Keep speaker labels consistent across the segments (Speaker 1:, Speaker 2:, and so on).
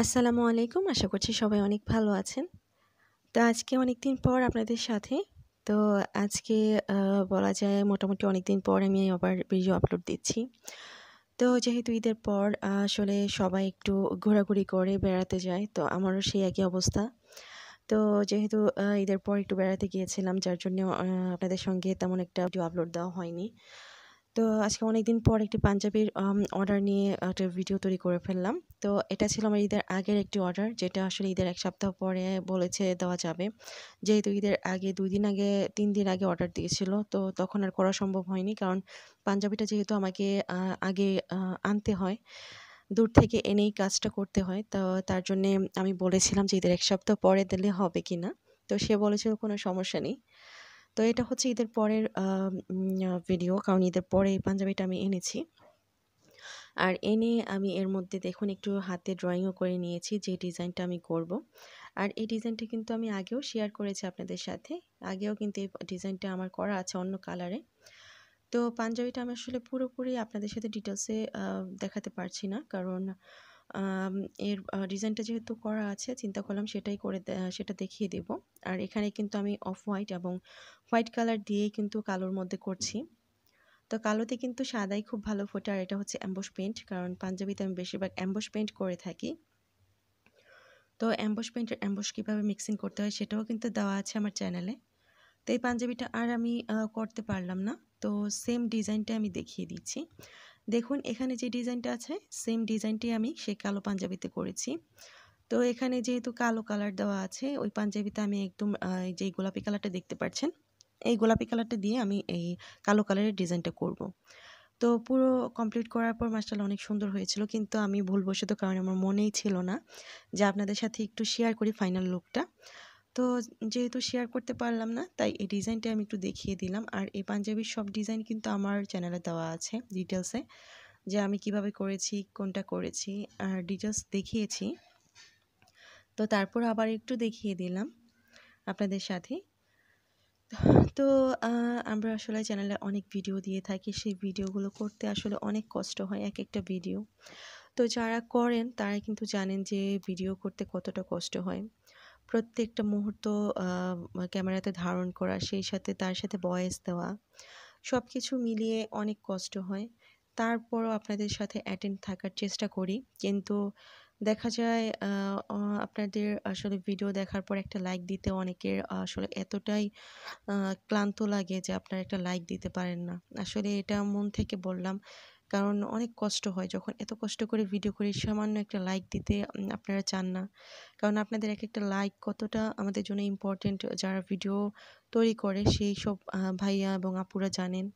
Speaker 1: আসসালামু আলাইকুম আশা করছি সবাই অনেক ভালো আছেন তো আজকে অনেক দিন পর আপনাদের সাথে তো আজকে বলা যায় মোটামুটি অনেক দিন পর আমি আবার ভিডিও আপলোড দিচ্ছি তো যেহেতু ঈদের পর আসলে সবাই একটু ঘোরাঘুরি করে বেড়াতে যায় তো আমারও সেই একই অবস্থা তো যেহেতু ঈদের পর একটু বেড়াতে গিয়েছিলাম যার জন্য আপনাদের সঙ্গে তেমন একটা ভিডিও আপলোড দেওয়া হয়নি তো আজকে অনেক দিন পর একটি পাঞ্জাবির অর্ডার নিয়ে একটা ভিডিও তৈরি করে ফেললাম তো এটা ছিল আমার ঈদের আগের একটি অর্ডার যেটা আসলে ঈদের এক সপ্তাহ পরে বলেছে দেওয়া যাবে যেহেতু ঈদের আগে দুই দিন আগে তিন দিন আগে অর্ডার দিয়েছিল তো তখন আর করা সম্ভব হয়নি কারণ পাঞ্জাবিটা যেহেতু আমাকে আগে আনতে হয় দূর থেকে এনেই কাজটা করতে হয় তো তার জন্যে আমি বলেছিলাম যে ঈদের এক সপ্তাহ পরে দিলে হবে কি না তো সে বলেছিল কোনো সমস্যা নেই তো এটা হচ্ছে ঈদের পরের ভিডিও কারণ ঈদের পরে এই পাঞ্জাবিটা আমি এনেছি আর এনে আমি এর মধ্যে দেখুন একটু হাতে ড্রয়িংও করে নিয়েছি যে ডিজাইনটা আমি করব। আর এই ডিজাইনটা কিন্তু আমি আগেও শেয়ার করেছি আপনাদের সাথে আগেও কিন্তু এই ডিজাইনটা আমার করা আছে অন্য কালারে তো পাঞ্জাবিটা আমি আসলে পুরোপুরি আপনাদের সাথে ডিটেলসে দেখাতে পারছি না কারণ এর ডিজাইনটা যেহেতু করা আছে চিন্তা করলাম সেটাই করে সেটা দেখিয়ে দেব আর এখানে কিন্তু আমি অফ হোয়াইট এবং হোয়াইট কালার দিয়েই কিন্তু কালোর মধ্যে করছি তো কালোতে কিন্তু সাদাই খুব ভালো ফোটে আর এটা হচ্ছে অ্যাম্বস পেন্ট কারণ পাঞ্জাবিতে আমি বেশিরভাগ অ্যাম্বস পেন্ট করে থাকি তো অ্যাম্বস পেন্টের অ্যাম্বস কীভাবে মিক্সিং করতে হয় সেটাও কিন্তু দেওয়া আছে আমার চ্যানেলে তো এই পাঞ্জাবিটা আর আমি করতে পারলাম না তো সেম ডিজাইনটা আমি দেখিয়ে দিচ্ছি দেখুন এখানে যে ডিজাইনটা আছে সেম ডিজাইনটি আমি সেই কালো পাঞ্জাবিতে করেছি তো এখানে যেহেতু কালো কালার দেওয়া আছে ওই পাঞ্জাবিতে আমি একদম যে গোলাপি কালারটা দেখতে পাচ্ছেন এই গোলাপি কালারটা দিয়ে আমি এই কালো কালারের ডিজাইনটা করব। তো পুরো কমপ্লিট করার পর মাস্টারটা অনেক সুন্দর হয়েছিল কিন্তু আমি ভুলবশত কারণে আমার মনেই ছিল না যে আপনাদের সাথে একটু শেয়ার করি ফাইনাল লুকটা তো যেহেতু শেয়ার করতে পারলাম না তাই এই ডিজাইনটা আমি একটু দেখিয়ে দিলাম আর এই পাঞ্জাবির সব ডিজাইন কিন্তু আমার চ্যানেলে দেওয়া আছে ডিটেলসে যে আমি কিভাবে করেছি কোনটা করেছি আর ডিটেলস দেখিয়েছি তো তারপর আবার একটু দেখিয়ে দিলাম আপনাদের সাথে তো আমরা আসলে চ্যানেলে অনেক ভিডিও দিয়ে থাকি সেই ভিডিওগুলো করতে আসলে অনেক কষ্ট হয় এক একটা ভিডিও তো যারা করেন তারা কিন্তু জানেন যে ভিডিও করতে কতটা কষ্ট হয় প্রত্যেকটা মুহূর্ত ক্যামেরাতে ধারণ করা সেই সাথে তার সাথে বয়স দেওয়া সব কিছু মিলিয়ে অনেক কষ্ট হয় তারপরও আপনাদের সাথে অ্যাটেন্ড থাকার চেষ্টা করি কিন্তু দেখা যায় আপনাদের আসলে ভিডিও দেখার পর একটা লাইক দিতে অনেকের আসলে এতটাই ক্লান্ত লাগে যে আপনারা একটা লাইক দিতে পারেন না আসলে এটা মন থেকে বললাম কারণ অনেক কষ্ট হয় যখন এত কষ্ট করে ভিডিও করি সামান্য একটা লাইক দিতে আপনারা চান না কারণ আপনাদের এক একটা লাইক কতটা আমাদের জন্য ইম্পর্টেন্ট যারা ভিডিও তৈরি করে সেই সব ভাইয়া এবং আপুরা জানেন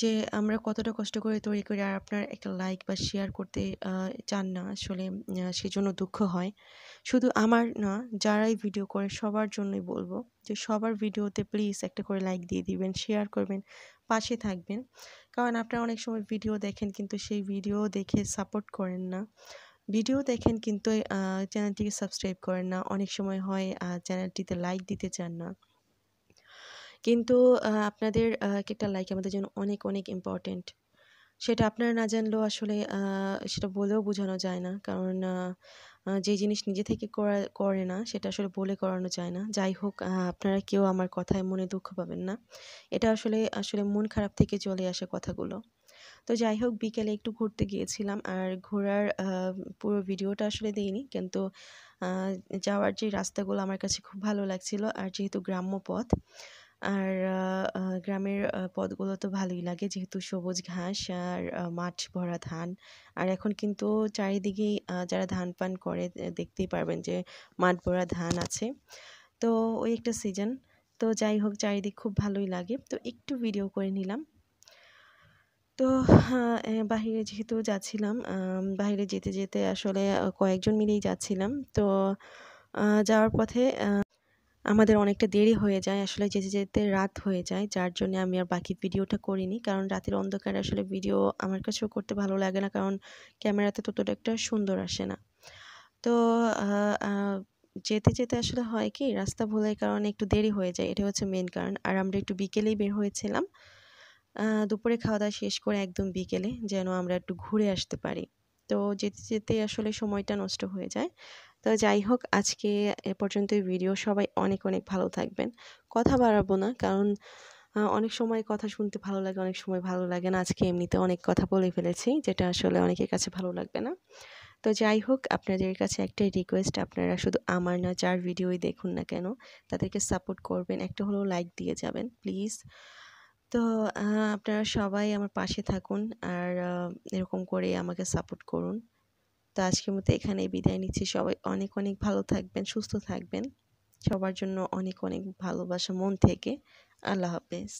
Speaker 1: যে আমরা কতটা কষ্ট করে তৈরি করি আর আপনার একটা লাইক বা শেয়ার করতে চান না আসলে সেজন্য দুঃখ হয় শুধু আমার না যারাই ভিডিও করে সবার জন্যই বলবো যে সবার ভিডিওতে প্লিজ একটা করে লাইক দিয়ে দিবেন শেয়ার করবেন পাশে থাকবেন কারণ আপনারা অনেক সময় ভিডিও দেখেন কিন্তু সেই ভিডিও দেখে সাপোর্ট করেন না ভিডিও দেখেন কিন্তু চ্যানেলটিকে সাবস্ক্রাইব করেন না অনেক সময় হয় চ্যানেলটিতে লাইক দিতে চান না কিন্তু আপনাদের একটা লাইক আমাদের জন্য অনেক অনেক ইম্পর্টেন্ট সেটা আপনারা না জানলেও আসলে সেটা বলেও বোঝানো যায় না কারণ যে জিনিস নিজে থেকে করা করে না সেটা আসলে বলে করানো যায় না যাই হোক আপনারা কেউ আমার কথায় মনে দুঃখ পাবেন না এটা আসলে আসলে মন খারাপ থেকে চলে আসে কথাগুলো তো যাই হোক বিকেলে একটু ঘুরতে গিয়েছিলাম আর ঘোরার পুরো ভিডিওটা আসলে দিইনি কিন্তু যাওয়ার যে রাস্তাগুলো আমার কাছে খুব ভালো লাগছিল আর যেহেতু গ্রাম্য পথ আর গ্রামের পথগুলো তো ভালোই লাগে যেহেতু সবুজ ঘাস আর মাঠ ভরা ধান আর এখন কিন্তু চারিদিকেই যারা ধান পান করে দেখতেই পারবেন যে মাঠ ভরা ধান আছে তো ওই একটা সিজন তো যাই হোক চারিদিক খুব ভালোই লাগে তো একটু ভিডিও করে নিলাম তো হ্যাঁ, বাহিরে যেহেতু যাচ্ছিলাম বাহিরে যেতে যেতে আসলে কয়েকজন মিলেই যাচ্ছিলাম তো যাওয়ার পথে আমাদের অনেকটা দেরি হয়ে যায় আসলে যেতে যেতে রাত হয়ে যায় যার জন্য আমি আর বাকি ভিডিওটা করিনি কারণ রাতের অন্ধকারে আসলে ভিডিও আমার কাছেও করতে ভালো লাগে না কারণ ক্যামেরাতে ততটা একটা সুন্দর আসে না তো যেতে যেতে আসলে হয় কি রাস্তা ভুলের কারণে একটু দেরি হয়ে যায় এটা হচ্ছে মেন কারণ আর আমরা একটু বিকেলেই বের হয়েছিলাম দুপুরে খাওয়া দাওয়া শেষ করে একদম বিকেলে যেন আমরা একটু ঘুরে আসতে পারি তো যেতে যেতে আসলে সময়টা নষ্ট হয়ে যায় তো যাই হোক আজকে এ পর্যন্ত ভিডিও সবাই অনেক অনেক ভালো থাকবেন কথা বাড়াবো না কারণ অনেক সময় কথা শুনতে ভালো লাগে অনেক সময় ভালো লাগে না আজকে এমনিতে অনেক কথা বলে ফেলেছি যেটা আসলে অনেকের কাছে ভালো লাগবে না তো যাই হোক আপনাদের কাছে একটাই রিকোয়েস্ট আপনারা শুধু আমার না যার ভিডিওই দেখুন না কেন তাদেরকে সাপোর্ট করবেন একটা হলেও লাইক দিয়ে যাবেন প্লিজ তো আপনারা সবাই আমার পাশে থাকুন আর এরকম করে আমাকে সাপোর্ট করুন তো আজকের মতো এখানেই বিদায় নিচ্ছি সবাই অনেক অনেক ভালো থাকবেন সুস্থ থাকবেন সবার জন্য অনেক অনেক ভালোবাসা মন থেকে আল্লাহ হাফেজ